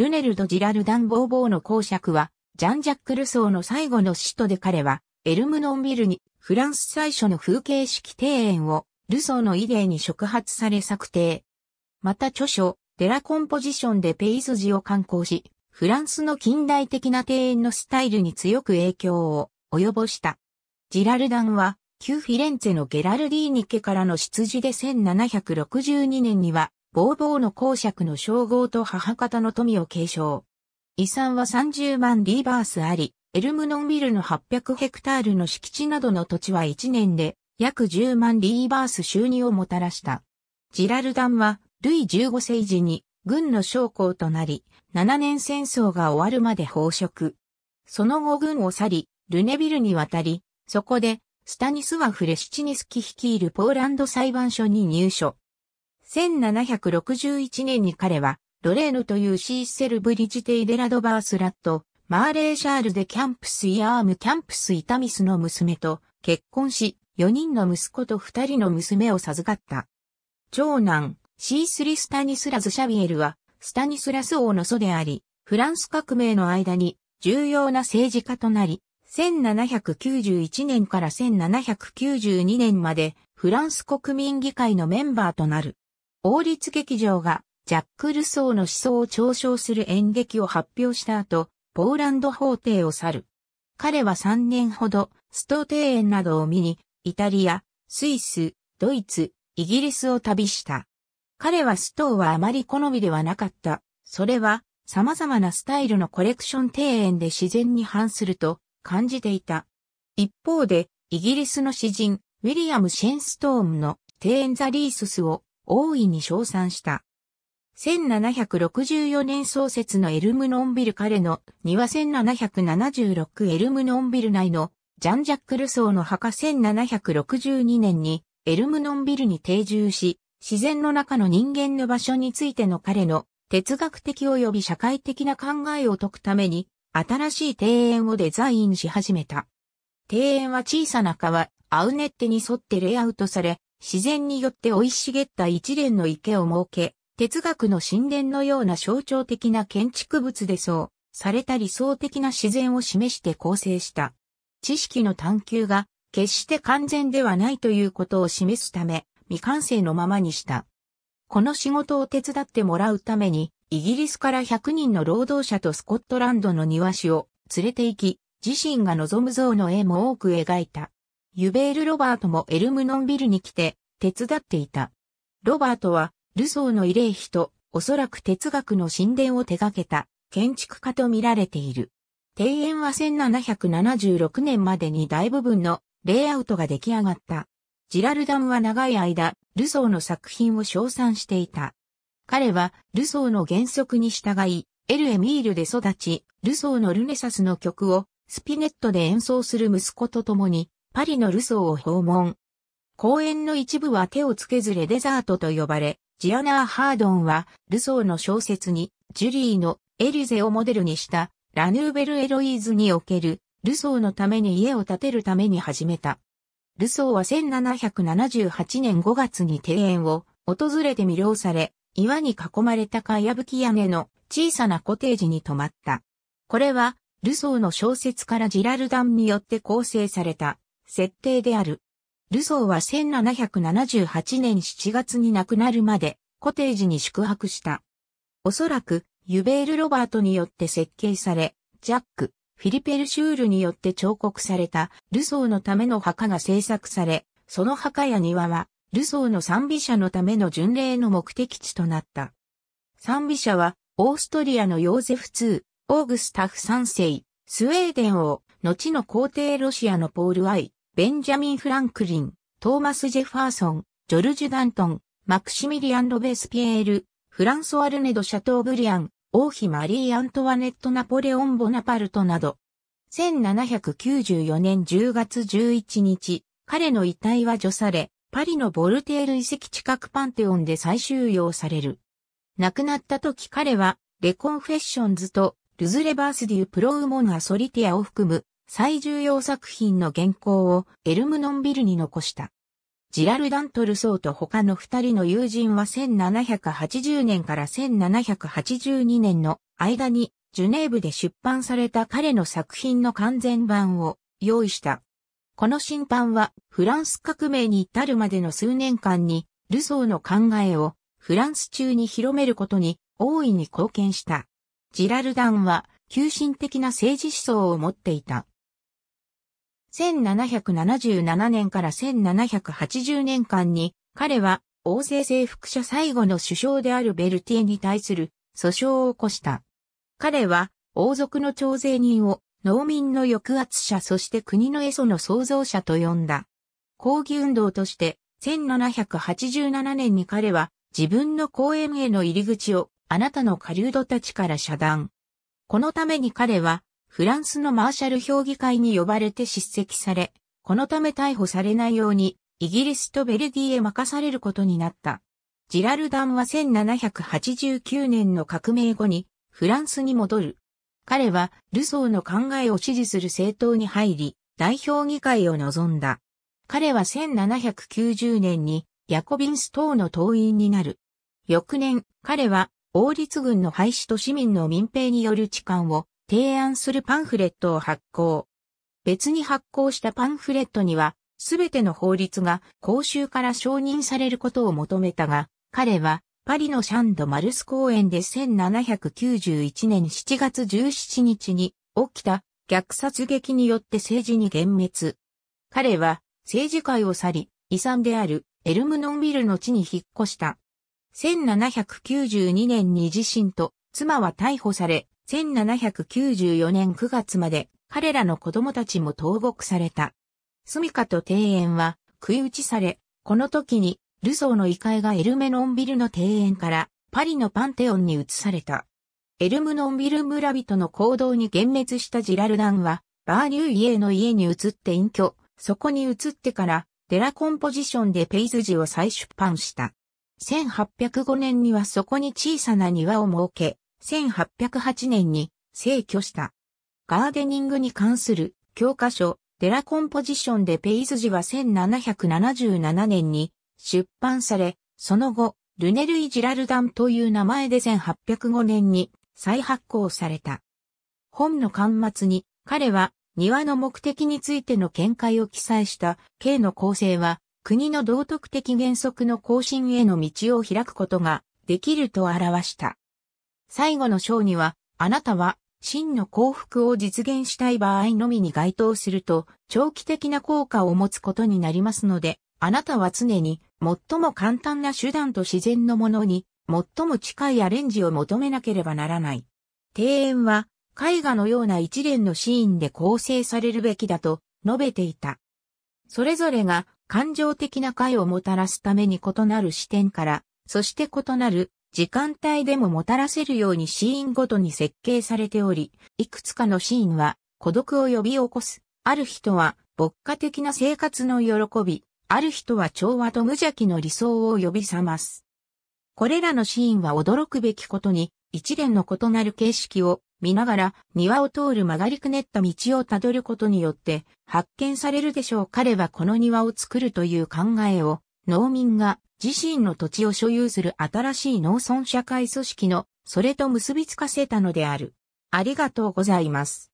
ルネルド・ジラルダン・ボーボーの公爵は、ジャン・ジャック・ルソーの最後の使徒で彼は、エルムノンビルに、フランス最初の風景式庭園を、ルソーの遺伝に触発され策定。また著書、デラコンポジションでペイスジを刊行し、フランスの近代的な庭園のスタイルに強く影響を及ぼした。ジラルダンは、旧フィレンツェのゲラルディーニ家からの出自で1762年には、ボーボーの公爵の称号と母方の富を継承。遺産は30万リーバースあり、エルムノンビルの800ヘクタールの敷地などの土地は1年で約10万リーバース収入をもたらした。ジラルダンは、ルイ15世時に、軍の将校となり、7年戦争が終わるまで放職。その後軍を去り、ルネビルに渡り、そこで、スタニスワフ・レシチニスキ率いるポーランド裁判所に入所。1761年に彼は、ロレーヌというシーセルブリジテイデラドバースラット、マーレーシャールデキャンプスイアームキャンプスイタミスの娘と結婚し、4人の息子と2人の娘を授かった。長男、シースリ・スタニスラズ・シャビエルは、スタニスラス王の祖であり、フランス革命の間に重要な政治家となり、1791年から1792年までフランス国民議会のメンバーとなる。王立劇場がジャック・ルソーの思想を嘲笑する演劇を発表した後、ポーランド法廷を去る。彼は3年ほど、スト庭園などを見に、イタリア、スイス、ドイツ、イギリスを旅した。彼はストーはあまり好みではなかった。それは、様々なスタイルのコレクション庭園で自然に反すると感じていた。一方で、イギリスの詩人、ウィリアム・シェンストームの庭園ザ・リーススを大いに称賛した。1764年創設のエルムノンビル彼の庭1776エルムノンビル内のジャン・ジャック・ルソーの墓1762年にエルムノンビルに定住し、自然の中の人間の場所についての彼の哲学的及び社会的な考えを解くために新しい庭園をデザインし始めた。庭園は小さな川、アウネッテに沿ってレイアウトされ、自然によって生い茂った一連の池を設け、哲学の神殿のような象徴的な建築物でそう、された理想的な自然を示して構成した。知識の探求が決して完全ではないということを示すため、未完成のままにした。この仕事を手伝ってもらうために、イギリスから100人の労働者とスコットランドの庭師を連れて行き、自身が望む像の絵も多く描いた。ユベール・ロバートもエルムノンビルに来て手伝っていた。ロバートはルソーの慰霊碑とおそらく哲学の神殿を手掛けた建築家と見られている。庭園は1776年までに大部分のレイアウトが出来上がった。ジラルダムは長い間、ルソーの作品を称賛していた。彼は、ルソーの原則に従い、エル・エミールで育ち、ルソーのルネサスの曲を、スピネットで演奏する息子と共に、パリのルソーを訪問。公園の一部は手をつけずれデザートと呼ばれ、ジアナー・ハードンは、ルソーの小説に、ジュリーのエリゼをモデルにした、ラヌーベル・エロイーズにおける、ルソーのために家を建てるために始めた。ルソーは1778年5月に庭園を訪れて魅了され、岩に囲まれたかやぶき屋根の小さなコテージに泊まった。これは、ルソーの小説からジラルダンによって構成された設定である。ルソーは1778年7月に亡くなるまでコテージに宿泊した。おそらく、ユベール・ロバートによって設計され、ジャック、フィリペル・シュールによって彫刻されたルソーのための墓が制作され、その墓や庭は、ルソーの賛美者のための巡礼の目的地となった。賛美者は、オーストリアのヨーゼフ2、オーグスタフ3世、スウェーデン王、後の皇帝ロシアのポール・アイ、ベンジャミン・フランクリン、トーマス・ジェファーソン、ジョルジュ・ダントン、マクシミリアン・ロベスピエール、フランソワルネド・シャトーブリアン、王妃マリー・アントワネット・ナポレオン・ボナパルトなど。1794年10月11日、彼の遺体は除され、パリのボルテール遺跡近くパンテオンで再収容される。亡くなった時彼は、レコンフェッションズと、ルズレバースデュプロウモンアソリティアを含む最重要作品の原稿をエルムノンビルに残した。ジラルダン・トルソーと他の二人の友人は1780年から1782年の間にジュネーブで出版された彼の作品の完全版を用意した。この審判はフランス革命に至るまでの数年間にルソーの考えをフランス中に広めることに大いに貢献した。ジラルダンは急進的な政治思想を持っていた。1777年から1780年間に、彼は王政征服者最後の首相であるベルティエに対する訴訟を起こした。彼は王族の徴税人を農民の抑圧者そして国の餌の創造者と呼んだ。抗議運動として1787年に彼は自分の公園への入り口をあなたの狩人たちから遮断。このために彼はフランスのマーシャル評議会に呼ばれて叱責され、このため逮捕されないように、イギリスとベルギーへ任されることになった。ジラルダンは1789年の革命後にフランスに戻る。彼はルソーの考えを支持する政党に入り、代表議会を望んだ。彼は1790年にヤコビンス党の党員になる。翌年、彼は王立軍の廃止と市民の民兵による痴漢を提案するパンフレットを発行。別に発行したパンフレットには、すべての法律が公衆から承認されることを求めたが、彼はパリのシャンド・マルス公園で1791年7月17日に起きた虐殺劇によって政治に幻滅。彼は政治界を去り、遺産であるエルムノンビルの地に引っ越した。1792年に自身と妻は逮捕され、1794年9月まで彼らの子供たちも投獄された。住処と庭園は食い打ちされ、この時にルソーの異界がエルメノンビルの庭園からパリのパンテオンに移された。エルムノンビル村人の行動に幻滅したジラルダンは、バーニューイエの家に移って隠居、そこに移ってから、デラコンポジションでペイズジを再出版した。1805年にはそこに小さな庭を設け、1808年に逝去した。ガーデニングに関する教科書、デラコンポジションでペイズジは1777年に出版され、その後、ルネルイ・ジラルダンという名前で1805年に再発行された。本の巻末に彼は庭の目的についての見解を記載した K の構成は国の道徳的原則の更新への道を開くことができると表した。最後の章には、あなたは真の幸福を実現したい場合のみに該当すると、長期的な効果を持つことになりますので、あなたは常に最も簡単な手段と自然のものに最も近いアレンジを求めなければならない。庭園は絵画のような一連のシーンで構成されるべきだと述べていた。それぞれが感情的な解をもたらすために異なる視点から、そして異なる時間帯でももたらせるようにシーンごとに設計されており、いくつかのシーンは孤独を呼び起こす。ある人は牧歌的な生活の喜び、ある人は調和と無邪気の理想を呼び覚ます。これらのシーンは驚くべきことに、一連の異なる形式を見ながら庭を通る曲がりくねった道をたどることによって発見されるでしょう。彼はこの庭を作るという考えを農民が自身の土地を所有する新しい農村社会組織の、それと結びつかせたのである。ありがとうございます。